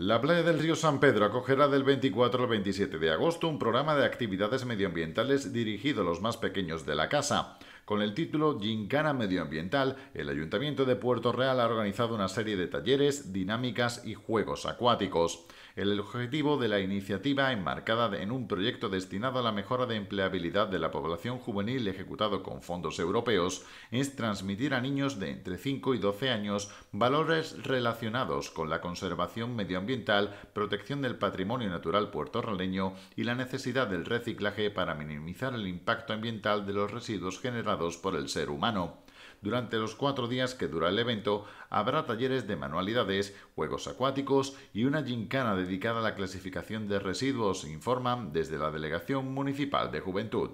La playa del río San Pedro acogerá del 24 al 27 de agosto un programa de actividades medioambientales dirigido a los más pequeños de la casa. Con el título Gincana Medioambiental, el Ayuntamiento de Puerto Real ha organizado una serie de talleres, dinámicas y juegos acuáticos. El objetivo de la iniciativa, enmarcada en un proyecto destinado a la mejora de empleabilidad de la población juvenil ejecutado con fondos europeos, es transmitir a niños de entre 5 y 12 años valores relacionados con la conservación medioambiental protección del patrimonio natural puertorraleño y la necesidad del reciclaje para minimizar el impacto ambiental de los residuos generados por el ser humano. Durante los cuatro días que dura el evento habrá talleres de manualidades, juegos acuáticos y una gincana dedicada a la clasificación de residuos, informan desde la Delegación Municipal de Juventud.